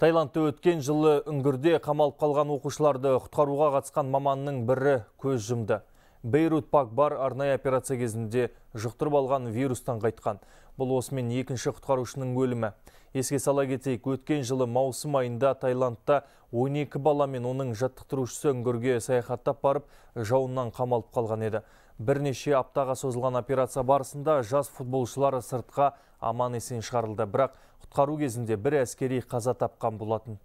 Тайландты өткен жылы үңгірде қамалып қалған оқушыларды құтқаруға қатысқан маманның бірі көз жұмды. Бейрут бар арнай операция кезінде жұқтырып алған вирустан қайтқан. Бұл осымен екінші құтқарушының өлімі. Еске сала кетейік, өткен жылы маусым айында Тайландта 12 бала мен оның жаттықтырушысы үңгірге саяхаттап барып, жауыннан қамалып қалған еді. Бірнеше аптаға созылған операция барысында жас футболшылары сыртқа аман есен шығарылды. Бірақ құтқару кезінде бір әскери қаза тапқан болатын.